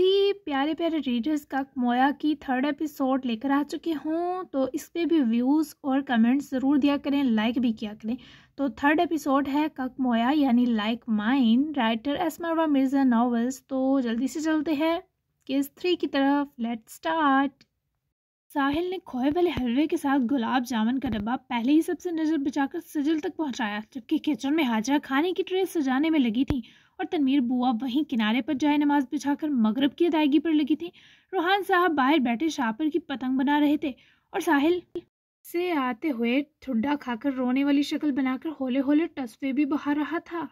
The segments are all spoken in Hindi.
जी प्यारे प्यारे रीडर्स का मोया की थर्ड एपिसोड लेकर आ चुके हूँ तो इस पर भी व्यूज़ और कमेंट्स ज़रूर दिया करें लाइक भी किया करें तो थर्ड एपिसोड है कक मोया यानी लाइक माइन राइटर एसमरवा मिर्ज़ा नॉवल्स तो जल्दी से चलते हैं केस थ्री की तरफ लेट स्टार्ट साहिल ने खोए वाले हलवे के साथ गुलाब जामुन का डब्बा पहले ही सबसे नज़र बचाकर सजल तक पहुंचाया जबकि किचन में हाजरा खाने की ट्रे सजाने में लगी थी और तनवीर बुआ वहीं किनारे पर जाए नमाज बिछाकर मगरब की अदायगी पर लगी थी रूहान साहब बाहर बैठे शापर की पतंग बना रहे थे और साहिल से आते हुए ठुड्डा खाकर रोने वाली शक्ल बनाकर होले होले टस्वे भी बहा रहा था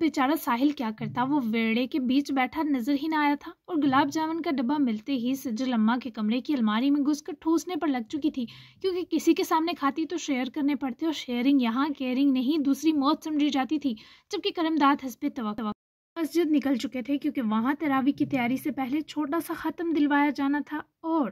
बेचारा साहिल क्या करता वो वेड़े के बीच बैठा नजर ही ना आया था और गुलाब जामुन का डब्बा मिलते ही सज्जल अम्मा के कमरे की अलमारी में घुसकर ठूसने पर लग चुकी थी क्योंकि किसी के सामने खाती तो शेयर करने पड़ते और शेयरिंग यहाँ केयरिंग नहीं दूसरी मौत समझी जाती थी जबकि करमदाद हंसबे तो मस्जिद निकल चुके थे क्योंकि वहाँ तरावी की तैयारी से पहले छोटा सा ख़त्म दिलवाया जाना था और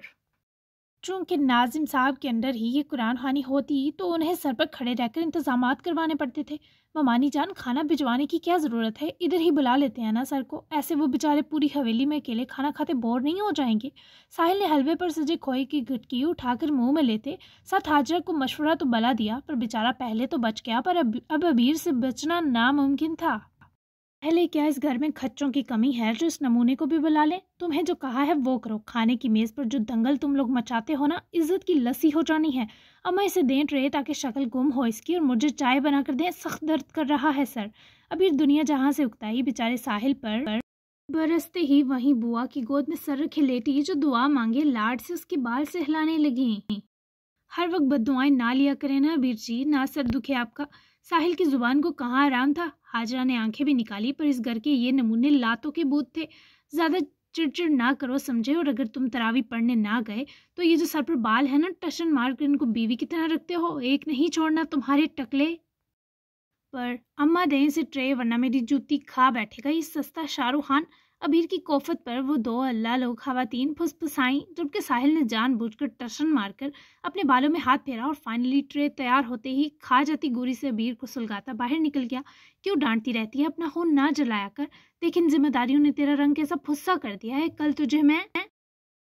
चूँकि नाजिम साहब के अंडर ही ये कुरान खानी होती तो उन्हें सर पर खड़े रहकर इंतजाम करवाने पड़ते थे ममानी जान खाना भिजवाने की क्या ज़रूरत है इधर ही बुला लेते हैं ना सर को ऐसे वो बेचारे पूरी हवेली में अकेले खाना खाते बोर नहीं हो जाएंगे साहिल ने हलवे पर सजे खोए की गटकी उठाकर मुंह में लेते साथ हाजरा को मशवरा तो बला दिया पर बेचारा पहले तो बच गया पर अब अब अबीर से बचना नामुमकिन था पहले क्या इस घर में खच्चों की कमी है जो इस नमूने को भी बुला लें तुम्हें जो कहा है वो करो खाने की मेज़ पर जो दंगल तुम लोग मचाते हो ना इज्जत की लस्सी हो जानी है अब मैं इसे देंट रहे ताकि शक्ल गुम हो इसकी और मुझे चाय बना कर दें सख्त दर्द कर रहा है सर अभी दुनिया जहाँ से उगता ही बेचारे साहिल पर, पर बरसते ही वहीं बुआ की गोद में सर रखे लेटी जो दुआ मांगे लाड से उसके बाल से हिलाने लगी हर वक्त बद दुआएं ना लिया करें ना अबीर जी ना सर दुखे आपका साहिल की जुबान को कहाँ आराम था हाजरा ने आंखें भी निकाली पर इस घर के ये नमूने लातों के बूत थे ज़्यादा चिड़चिड़ ना करो समझे और अगर तुम तरावी पढ़ने ना गए तो ये जो सर पर बाल है ना टशन मार कर इनको बीवी की तरह रखते हो एक नहीं छोड़ना तुम्हारे टकले पर अम्मा दें से ट्रे वरना मेरी जूती खा बैठेगा ये सस्ता शाहरुख खान अबीर की कोफत पर वो दो अल्लाह लोग खातन फुसफुसाई जबकि साहिल ने जान बुझ कर टर्शन मारकर अपने बालों में हाथ फेरा और फाइनली ट्रे तैयार होते ही खा जाती गोरी से अबीर को सुलगाता बाहर निकल गया क्यों डांटती रहती है अपना खून ना जलाया कर लेकिन जिम्मेदारियों ने तेरा रंग कैसा फुस्सा कर दिया है कल तुझे मैं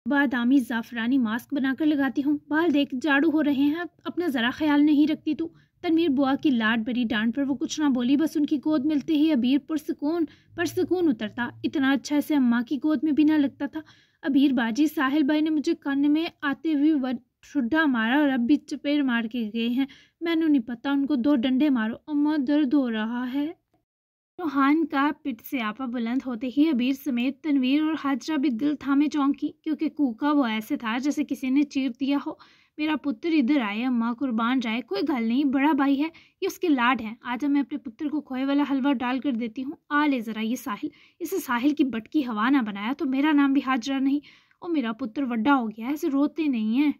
बादामी ज़ाफ़रानी मास्क बनाकर लगाती हूँ बाल देख जाड़ू हो रहे हैं अपना ज़रा ख्याल नहीं रखती तू तनवीर बुआ की लाड बड़ी डांड पर वो कुछ ना बोली बस उनकी गोद मिलते ही अबीर पुरसकून पर सुकून उतरता इतना अच्छा ऐसे अम्मा की गोद में भी ना लगता था अबीर बाजी साहिल भाई ने मुझे कान में आते हुए वुड्ढा मारा और अब भी चपेट मार के गए हैं मैंने नहीं पता उनको दो डंडे मारो अम्मा दर्द हो रहा है चौहान का पिट से आपा बुलंद होते ही अबीर समेत तनवीर और हाजरा भी दिल थामे चौंकी क्योंकि कूका वो ऐसे था जैसे किसी ने चीर दिया हो मेरा पुत्र इधर आए अम्मा कुर्बान जाए कोई गल नहीं बड़ा भाई है ये उसके लाड है आज मैं अपने पुत्र को खोए वाला हलवा डाल कर देती हूँ आ ले ज़रा ये साहिल इसे साहिल की बटकी हवा ना बनाया तो मेरा नाम भी हाजरा नहीं और मेरा पुत्र वड्डा हो गया ऐसे इसे रोते नहीं हैं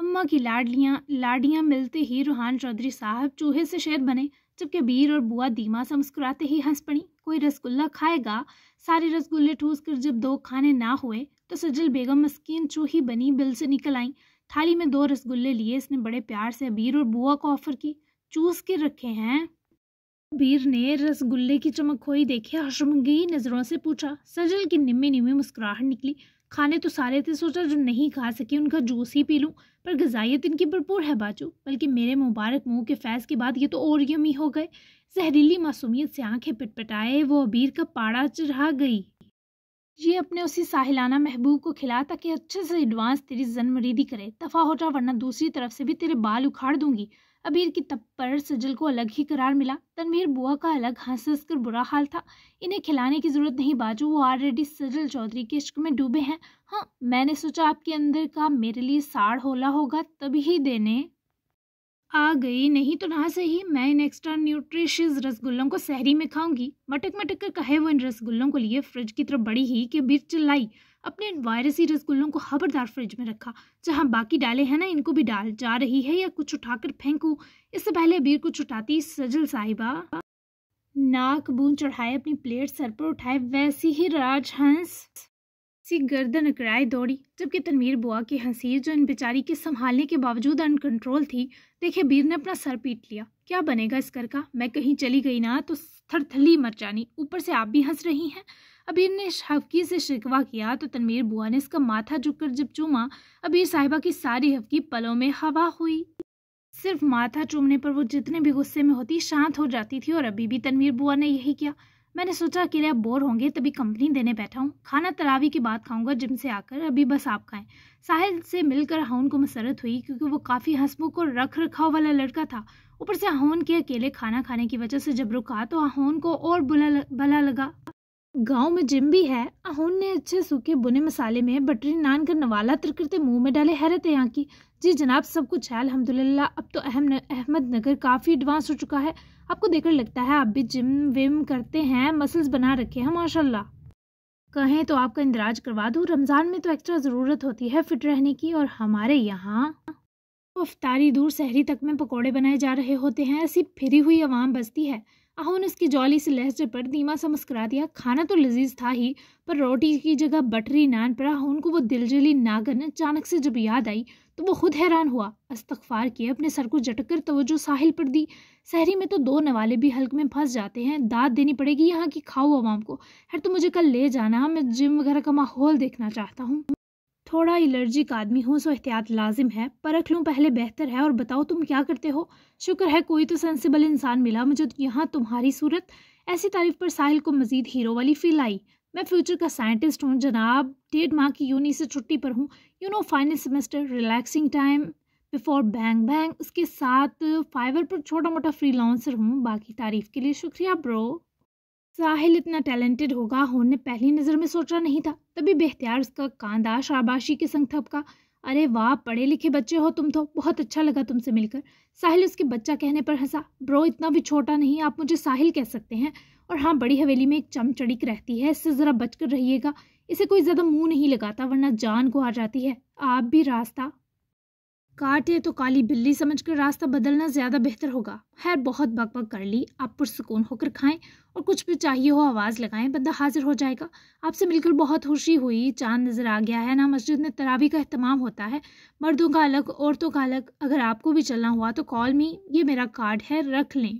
अम्मा की लाडलियाँ लाडियाँ मिलते ही रूहान चौधरी साहब चूहे से शेर बने जबकि बीर और बुआ दीमा से मुस्कुराते ही हंस पड़ी कोई रसगुल्ला खाएगा सारे रसगुल्ले ठूस कर जब दो खाने ना हुए तो सजल बेगम मस्किन चूही बनी बिल से निकल आई थाली में दो रसगुल्ले लिए इसने बड़े प्यार से अबीर और बुआ को ऑफर की चूस के रखे हैं बीर ने रसगुल्ले की चमक खोई देखी और नज़रों से पूछा सजल की निम्मी निम्मी मुस्कुराहट निकली खाने तो सारे थे सोचा जो नहीं खा सके उनका जूस ही पी लूँ पर गजाइत इनकी भरपूर है बाजू बल्कि मेरे मुबारक मुंह के फैज़ के बाद ये तो और यमी हो गए जहरीली मासूमियत से आंखें पिटपटाए वो अबीर का पाड़ा चढ़ा गई ये अपने उसी साहिलाना महबूब को खिला ताकि अच्छे से एडवांस तेरी जन्मरीदी करे तफा हो जा वरना दूसरी तरफ से भी तेरे बाल उखाड़ दूंगी अबीर की तप पर सजल को अलग ही करार मिला तनवीर बुआ का अलग हंस हंस कर बुरा हाल था इन्हें खिलाने की ज़रूरत नहीं बाजू वो ऑलरेडी सजल चौधरी के इश्क में डूबे हैं हाँ मैंने सोचा आपके अंदर का मेरे लिए साड़ होला होगा तभी देने आ गई नहीं तो ना सही मैं इन एक्स्ट्रा न्यूट्रिशियस रसगुल्लों को सहरी में खाऊंगी मटक मटक कर कहे वो इन रसगुल्लों को लिए फ्रिज की तरफ बड़ी ही कि बिर चिल्लाई अपने इन वायरसी रसगुल्लों को खबरदार फ्रिज में रखा जहाँ बाकी डाले हैं ना इनको भी डाल जा रही है या कुछ उठाकर फेंकू इससे पहले अबीर कुछ उठाती सजल साहिबा नाक बूंद चढ़ाए अपनी प्लेट सर पर उठाए वैसी ही राजहंस सी गर्दन अकड़ाए दौड़ी जबकि तनवीर बुआ की हंसीर जो इन बेचारी के संभालने के बावजूद अनकंट्रोल थी देखे बीर ने अपना सर पीट लिया क्या बनेगा इस घर का मैं कहीं चली गई ना तो थरथली मर जानी ऊपर से आप भी हंस रही हैं अबीर ने हफकी से शिकवा किया तो तनवीर बुआ ने इसका माथा झुक जब चूमा अबीर साहिबा की सारी हफकी पलों में हवा हुई सिर्फ माथा चूमने पर वो जितने भी गुस्से में होती शांत हो जाती थी और अभी भी तनवीर बुआ ने यही किया मैंने सोचा अकेले आप बोर होंगे तभी कंपनी देने बैठा हूँ खाना तरावी के बाद खाऊंगा जिम से आकर अभी बस आप खाएं साहिल से मिलकर हाउन को मसरत हुई क्योंकि वो काफ़ी हंसमुख और रख रखाव वाला लड़का था ऊपर से हाउन के अकेले खाना खाने की वजह से जब रुका तो हाउन को और बुला भला लगा गांव में जिम भी है अहून ने अच्छे सूखे बुने मसाले में बटरी नान कर नवाला तिरकते मुंह में डाले हैरत यहाँ की जी जनाब सब कुछ है अलहमदुल्ला अब तो अहम नगर काफ़ी एडवांस हो चुका है आपको देखकर लगता है आप भी जिम विम करते हैं मसल्स बना रखे हैं माशाल्लाह कहें तो आपका इंदराज करवा दूँ रमज़ान में तो एक्स्ट्रा ज़रूरत होती है फिट रहने की और हमारे यहाँ अफ्तारी दूर शहरी तक में पकौड़े बनाए जा रहे होते हैं ऐसी फिरी हुई आवाम बसती है आहू ने उसकी जॉली से लहजे पर दीमा सा मुस्करा दिया खाना तो लजीज था ही पर रोटी की जगह बटरी नान पर आहून को वो दिलजली नागन अचानक से जब याद आई तो वो खुद हैरान हुआ अस्तगफार किए अपने सर को झटक कर तवज्जो साहिल पर दी शहरी में तो दो नवाले भी हल्क में फंस जाते हैं दाद देनी पड़ेगी यहाँ की खाओ आवाम को हर तो मुझे कल ले जाना मैं जिम वगैरह का माहौल देखना चाहता हूँ थोड़ा एलर्जिक आदमी हो सो एहतियात लाजिम है परख लूँ पहले बेहतर है और बताओ तुम क्या करते हो शुक्र है कोई तो सेंसिबल इंसान मिला मुझे तो यहाँ तुम्हारी सूरत ऐसी तारीफ पर साहिल को मजीद हीरो वाली फील आई मैं फ्यूचर का साइंटिस्ट हूँ जनाब डेढ़ माह की यूनी से छुट्टी पर हूँ you know final semester relaxing time before bang bang उसके साथ फाइवर पर छोटा मोटा लॉन्सर हूँ बाकी तारीफ़ के लिए शुक्रिया ब्रो साहिल इतना टैलेंटेड होगा होने पहली नज़र में सोचा नहीं था तभी बेहतियार उसका कांदा शाबाशी के संग थपका अरे वाह पढ़े लिखे बच्चे हो तुम तो बहुत अच्छा लगा तुमसे मिलकर साहिल उसके बच्चा कहने पर हंसा ब्रो इतना भी छोटा नहीं आप मुझे साहिल कह सकते हैं और हाँ बड़ी हवेली में एक चमचड़ीक रहती है इससे ज़रा बचकर रहिएगा इसे कोई ज़्यादा मुंह नहीं लगाता वरना जान को आ जाती है आप भी रास्ता काटे तो काली बिल्ली समझकर रास्ता बदलना ज़्यादा बेहतर होगा खैर बहुत बक बक कर ली आप पुरसकून होकर खाएं और कुछ भी चाहिए हो आवाज़ लगाएं बंदा हाजिर हो जाएगा आपसे मिलकर बहुत खुशी हुई चांद नज़र आ गया है ना मस्जिद में तरावी का अहतमाम होता है मर्दों का अलग औरतों का अलग अगर आपको भी चलना हुआ तो कॉल मी ये मेरा कार्ड है रख लें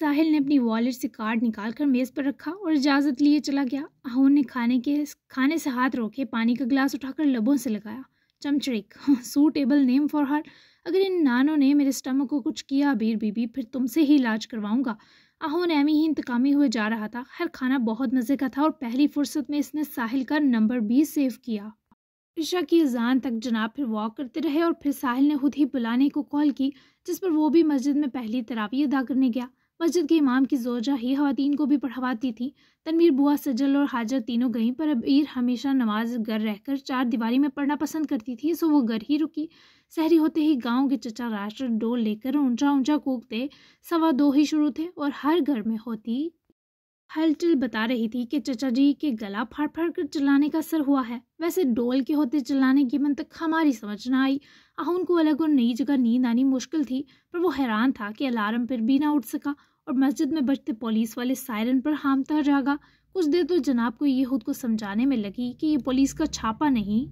साहिल ने अपनी वॉलेट से कार्ड निकाल कर मेज़ पर रखा और इजाज़त लिए चला गया आहोन ने खाने के खाने से हाथ रोके पानी का गिलास उठाकर लबों से लगाया चमचड़िक सूटेबल नेम फॉर हर अगर इन नानों ने मेरे स्टमक को कुछ किया अबीर बीबी फिर तुमसे ही इलाज करवाऊंगा आहो नैमी ही इंतकामी हुए जा रहा था हर खाना बहुत मज़े का था और पहली फुर्सत में इसने साहिल का नंबर भी सेव किया ईशा की अजान तक जनाब फिर वॉक करते रहे और फिर साहिल ने खुद ही बुलाने को कॉल की जिस पर वो भी मस्जिद में पहली तरावी अदा करने गया मस्जिद के इमाम की जोजा ही खातन को भी पढ़वाती थी तनवीर बुआ सजल और हाजर तीनों गई पर अबीर हमेशा नमाज घर रहकर चार दीवारी में पढ़ना पसंद करती थी सो वो घर ही रुकी शहरी होते ही गांव के चचा राष्ट्र डोल लेकर ऊंचा ऊंचा कूदते सवा दो ही शुरू थे और हर घर में होती हलचल बता रही थी कि चचा जी के गला फाड़ फाड़ कर चलाने का असर हुआ है वैसे डोल के होते चिल्लाने की मन तक हमारी समझ ना आई आहून को अलग और नई जगह नींद आनी मुश्किल थी पर वो हैरान था कि अलार्म पर भी ना उठ सका और मस्जिद में बजते पुलिस वाले सायरन पर हामता जागा कुछ देर तो जनाब को ये खुद को समझाने में लगी कि ये पुलिस का छापा नहीं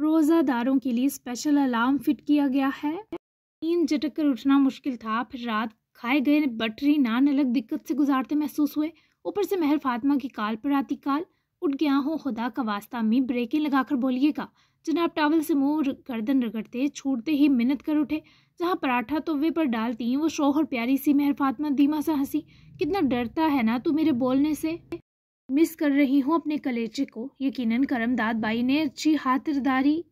रोज़ादारों के लिए स्पेशल अलार्म फिट किया गया है नींद झटक कर उठना मुश्किल था फिर रात खाए गए बटरी नान अलग दिक्कत से गुजारते महसूस हुए ऊपर से महर फातिमा की काल पर आती काल उठ गया हो खुदा का वास्ता में ब्रेकें लगाकर बोलिएगा जनाब टावल से मुंह गर्दन रगड़ते छूटते ही मिन्नत कर उठे जहाँ पराठा तोवे पर डालती वो शोहर प्यारी सी मेहर फातमा धीमा सा हंसी कितना डरता है ना तू मेरे बोलने से मिस कर रही हूँ अपने कलेचे को यकीनन करमदाद बाई ने अच्छी खातिरदारी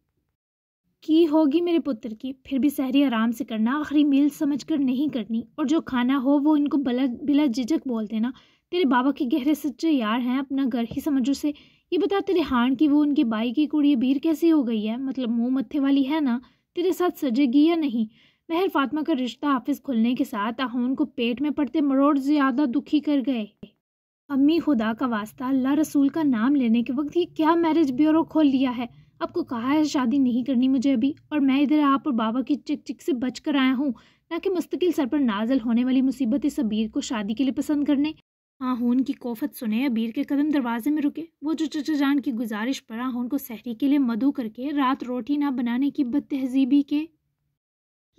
की होगी मेरे पुत्र की फिर भी सहरी आराम से करना आखिरी मील समझ कर नहीं करनी और जो खाना हो वो इनको बला बिला झिझक बोल देना तेरे बाबा के गहरे सच्चे यार हैं अपना घर ही समझो से ये बता तेरे हाण की वो उनकी बाई की कुड़ी बीर कैसी हो गई है मतलब मुँह मत्थे वाली है ना तेरे साथ सजेगी या नहीं महर फातिमा का रिश्ता हाफिज खुलने के साथ आहोन को पेट में पड़ते मरोड़ ज़्यादा दुखी कर गए अम्मी खुदा का वास्ता अल्लाह रसूल का नाम लेने के वक्त ये क्या मैरिज ब्यूरो खोल लिया है आपको कहा है शादी नहीं करनी मुझे अभी और मैं इधर आप और बाबा की चिक चिक से बच कर आया हूँ ना कि मुस्तकिल सर पर नाजल होने वाली मुसीबत इस अबीर को शादी के लिए पसंद करने आहून की कोफत सुने अबीर के कदम दरवाजे में रुके वो जो चचा जान की गुजारिश पर आहून को सहरी के लिए मधु करके रात रोटी ना बनाने की बद तहजीबी के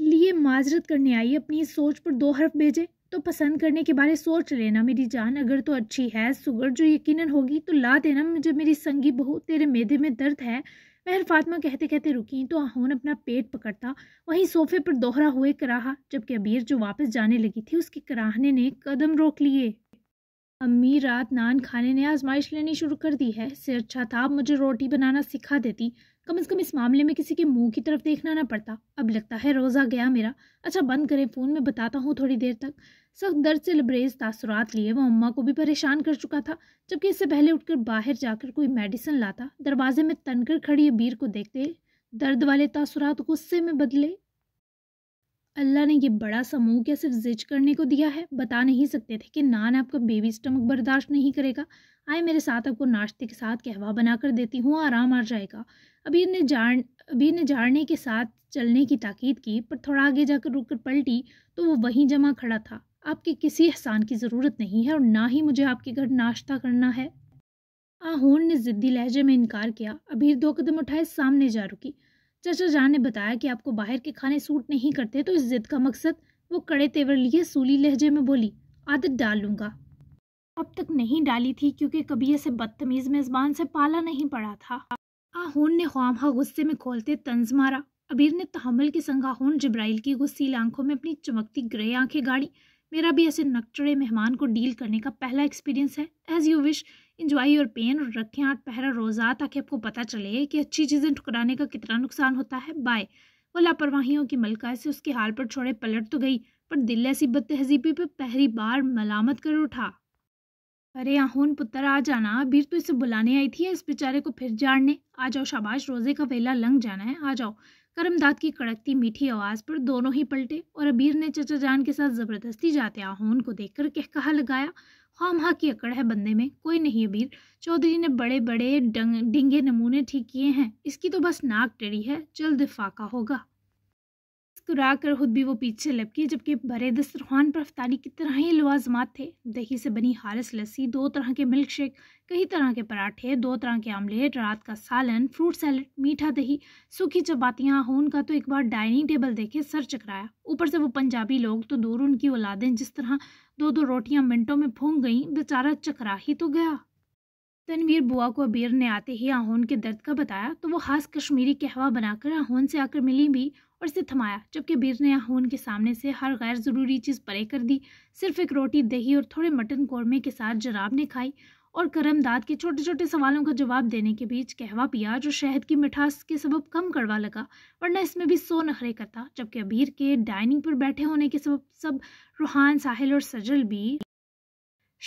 लिए माजरत करने आई अपनी सोच पर दो हर्फ भेजे तो पसंद करने के बारे सोच लेना मेरी जान अगर तो अच्छी है सुगर जो यकीनन होगी तो ला देना मुझे मेरी संगी बहू तेरे मेदे में दर्द है महर फातमा कहते कहते रुकी तो आहून अपना पेट पकड़ता वहीं सोफे पर दोहरा हुए कराहा जबकि अबीर जो वापस जाने लगी थी उसकी कराहने ने कदम रोक लिए अम्मी रात नान खाने ने आजमाइश लेनी शुरू कर दी है इससे अच्छा था आप मुझे रोटी बनाना सिखा देती कम अज़ कम इस मामले में किसी के मुंह की तरफ देखना ना पड़ता अब लगता है रोज़ा गया मेरा अच्छा बंद करें फ़ोन में बताता हूँ थोड़ी देर तक सख्त दर्द से लबरेज तासरात लिए वह अम्मा को भी परेशान कर चुका था जबकि इससे पहले उठकर बाहर जाकर कोई मेडिसिन लाता दरवाजे में तनकर खड़ी अबीर को देखते दर्द वाले तासरात गुस्से में बदले अल्लाह ने ये बड़ा समूह क्या सिर्फ जिज करने को दिया है बता नहीं सकते थे कि नान आपका बेबी स्टमक बर्दाश्त नहीं करेगा आए मेरे साथ आपको नाश्ते के साथ कहवा बना कर देती हूँ आराम आ जाएगा अबीर ने जान अबीर ने जाड़ने के साथ चलने की ताकीद की पर थोड़ा आगे जाकर रुक कर पलटी तो वो वहीं जमा खड़ा था आपके किसी एहसान की ज़रूरत नहीं है और ना ही मुझे आपके घर नाश्ता करना है आहोन ने ज़िद्दी लहजे में इनकार किया अबीर दो कदम उठाए सामने जा रुकी चचा जान ने बताया कि आपको बाहर के खाने सूट नहीं करते तो इस जिद का मकसद वो कड़े तेवर लिए सूली लहजे में बोली आदत डाल लूँगा अब तक नहीं डाली थी क्योंकि कभी ऐसे बदतमीज़ मेज़बान से पाला नहीं पड़ा था आहून ने ख्वामहा गुस्से में खोलते तंज मारा अबीर ने तहमल के संगाहोन जब्राइल की गुस्सील आंखों में अपनी चमकती ग्रे आंखें गाड़ी मेरा भी ऐसे नकचड़े मेहमान को डील करने का पहला एक्सपीरियंस है as you wish enjoy your pain और रखें आठ पहरा रोज़ा ताकि आपको पता चले कि अच्छी चीज़ें ठुकराने का कितना नुकसान होता है बाय वो लापरवाहियों की मलका से उसके हाल पर छोड़े पलट तो गई पर दिल ऐसी बद तहजीबी पर पहली बार मलामत कर उठा अरे आहून पुत्र आ जाना अबीर तो इसे बुलाने आई थी इस बेचारे को फिर जाड़ने आ जाओ शाबाश रोज़े का वेला लंग जाना है आ जाओ करमदाद की कड़कती मीठी आवाज़ पर दोनों ही पलटे और अबीर ने चचा जान के साथ ज़बरदस्ती जाते आहून को देखकर कहा लगाया खाम हाँ की अकड़ है बंदे में कोई नहीं अबीर चौधरी ने बड़े बड़े डंग डिंगे नमूने ठीक किए हैं इसकी तो बस नाक टेढ़ी है जल्द फाका होगा मुस्कुरा कर खुद भी वो पीछे लपकी जबकि बरे दस्तरखान पर अफ्तारी की तरह ही लवाजमात थे दही से बनी हारस लस्सी दो तरह के मिल्क शेक कई तरह के पराठे दो तरह के आमलेट रात का सालन फ्रूट सैलड मीठा दही सूखी चपातियाँ हो का तो एक बार डाइनिंग टेबल देखे सर चकराया ऊपर से वो पंजाबी लोग तो दूर उनकी औलादें जिस तरह दो दो रोटियाँ मिनटों में फूंक गईं बेचारा चकरा ही तो गया तनवीर बुआ को अबीर ने आते ही आहोन के दर्द का बताया तो वो खास कश्मीरी कहवा बनाकर आहोन से आकर मिली भी और इसे थमाया जबकि बीर ने आहून के सामने से हर गैर ज़रूरी चीज़ परे कर दी सिर्फ एक रोटी दही और थोड़े मटन कौरमे के साथ जराब ने खाई और करमदाद के छोटे छोटे सवालों का जवाब देने के बीच कहवा पिया जो शहद की मिठास के सबब कम कड़वा लगा वरना इसमें भी सो नखरे करता जबकि अबीर के डाइनिंग पर बैठे होने के सबब सब रूहान साहिल और सजल भी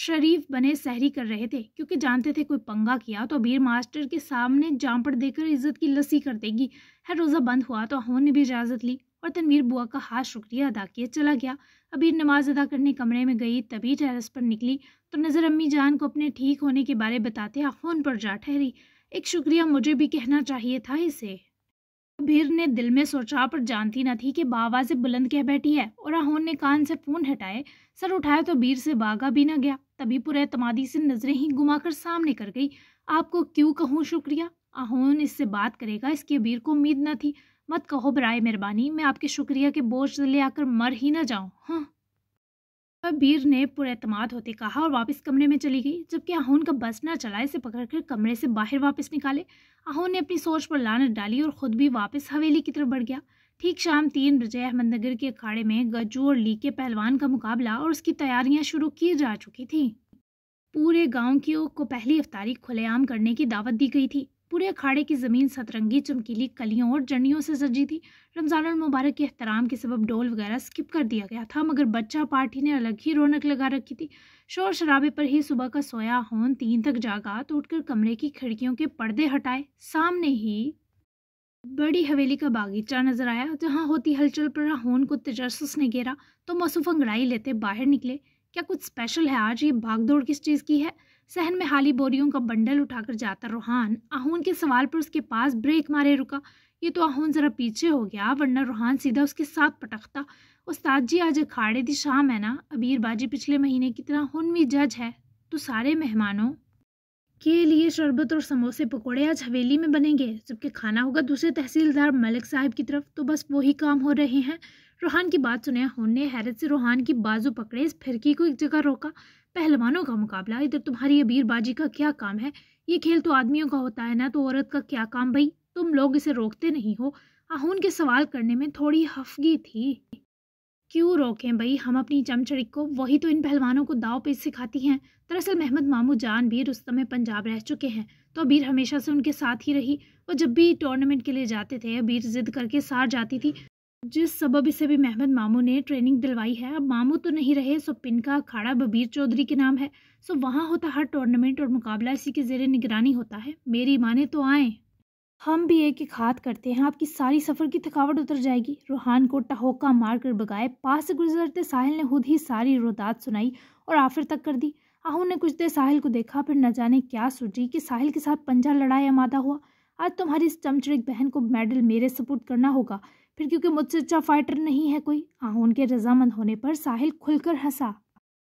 शरीफ बने सहरी कर रहे थे क्योंकि जानते थे कोई पंगा किया तो अबीर मास्टर के सामने जामपड़ देकर इज्जत की लस्सी कर देगी हर रोज़ा बंद हुआ तो अहोन ने भी इजाज़त ली और तनवीर बुआ का हाथ शुक्रिया अदा किया चला गया अबीर नमाज अदा करने कमरे में गई तभी टेरस पर निकली तो नज़र अम्मी जान को अपने ठीक होने के बारे बताते अहोन पर जा ठहरी एक शुक्रिया मुझे भी कहना चाहिए था इसे कबीर ने दिल में सोचा पर जानती न थी कि बाबा से बुलंद कह बैठी है और आहोन ने कान से फ़ोन हटाए सर उठाया तो बीर से बागा भी ना गया तभी पूरे तमादी से नज़रें ही घुमाकर सामने कर गई आपको क्यों कहूँ शुक्रिया आहोन इससे बात करेगा इसकी बीर को उम्मीद न थी मत कहो बराए मेहरबानी मैं आपके शुक्रिया के बोझ ले आकर मर ही ना जाऊँ हाँ बीर ने पुरमाद होते कहा और वापस कमरे में चली गई जबकि आहोन का बस न चला इसे पकड़कर कमरे से बाहर वापस निकाले आहोन ने अपनी सोच पर लानत डाली और ख़ुद भी वापस हवेली की तरफ बढ़ गया ठीक शाम तीन बजे अहमदनगर के अखाड़े में गज्जू और ली के पहलवान का मुकाबला और उसकी तैयारियां शुरू की जा चुकी थी पूरे गाँव की ओर को पहली अफ्तारी खुलेआम करने की दावत दी गई थी पूरे अखाड़े की ज़मीन सतरंगी चमकीली कलियों और जड़ियों से सजी थी रमज़ान मुबारक के अहतराम के सबब डोल वगैरह स्किप कर दिया गया था मगर बच्चा पार्टी ने अलग ही रौनक लगा रखी थी शोर शराबे पर ही सुबह का सोया होन तीन तक जागा तो उठकर कमरे की खिड़कियों के पर्दे हटाए सामने ही बड़ी हवेली का बागीचा नजर आया जहाँ होती हलचल पर होन को तजस ने घेरा तो मसूफ अंगड़ाई लेते बाहर निकले क्या कुछ स्पेशल है आज ये भागदौड़ किस चीज़ की है सहन में हाली बोरियों का बंडल उठाकर जाता रूहान आहून के सवाल पर उसके पास ब्रेक मारे रुका ये तो आहून ज़रा पीछे हो गया वरना रूहान सीधा उसके साथ पटकता उस्ताद जी आज अखाड़े दी शाम है ना अबीर बाजी पिछले महीने की तरह भी जज है तो सारे मेहमानों के लिए शरबत और समोसे पकौड़े आज हवेली में बनेंगे जबकि खाना होगा दूसरे तहसीलदार मलिक साहब की तरफ तो बस वही काम हो रहे हैं रोहान की बात सुने होने ने हैरत से रोहान की बाजू पकड़े इस फिरकी को एक जगह रोका पहलवानों का मुकाबला इधर तुम्हारी अबीरबाजी का क्या काम है ये खेल तो आदमियों का होता है ना तो औरत का क्या काम भाई तुम लोग इसे रोकते नहीं हो आहून के सवाल करने में थोड़ी हफगी थी क्यों रोकें भाई हम अपनी चमचड़ी को वही तो इन पहलवानों को दाव पेश सिखाती हैं दरअसल महमद मामू जान भी रुस्तम में पंजाब रह चुके हैं तो अबीर हमेशा से उनके साथ ही रही वो जब भी टूर्नामेंट के लिए जाते थे अबीर जिद करके सार जाती थी जिस सबब से भी महमद मामू ने ट्रेनिंग दिलवाई है अब मामू तो नहीं रहे सो पिन का अखाड़ा बबीर चौधरी के नाम है सो वहाँ होता हर टूर्नामेंट और मुकाबला इसी के जरिए निगरानी होता है मेरी माने तो आए हम भी एक एक हाथ करते हैं आपकी सारी सफ़र की थकावट उतर जाएगी रूहान को टहोका मार कर बगाए पास से गुजरते साहिल ने खुद ही सारी रोदात सुनाई और आखिर तक कर दी आहू ने कुछ देर साहिल को देखा फिर न जाने क्या सोची कि साहिल के साथ पंजा लड़ाया मादा हुआ आज तुम्हारी इस चमचड़िक बहन को मेडल मेरे सपोर्ट करना होगा फिर क्योंकि मुझसे अच्छा फाइटर नहीं है कोई हाँ उनके रजामंद होने पर साहिल खुलकर हंसा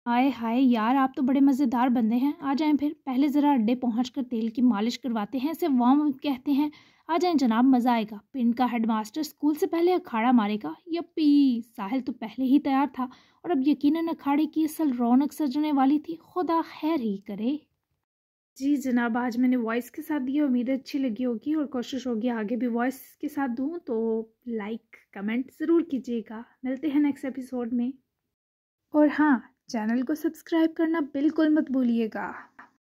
आए हाय यार आप तो बड़े मज़ेदार बंदे हैं आ जाएं फिर पहले ज़रा अड्डे पहुँच कर तेल की मालिश करवाते हैं इसे वार्म कहते हैं आ जाएं जनाब मज़ा आएगा पिंड का हेडमास्टर स्कूल से पहले अखाड़ा मारेगा यप्पी साहिल तो पहले ही तैयार था और अब यकीनन अखाड़े की असल रौनक सजने वाली थी खुदा खैर ही करे जी जनाब आज मैंने वॉइस के साथ दिया उम्मीद अच्छी लगी होगी और कोशिश होगी आगे भी वॉइस के साथ दूँ तो लाइक कमेंट ज़रूर कीजिएगा मिलते हैं नेक्स्ट एपिसोड में और हाँ चैनल को सब्सक्राइब करना बिल्कुल मत भूलिएगा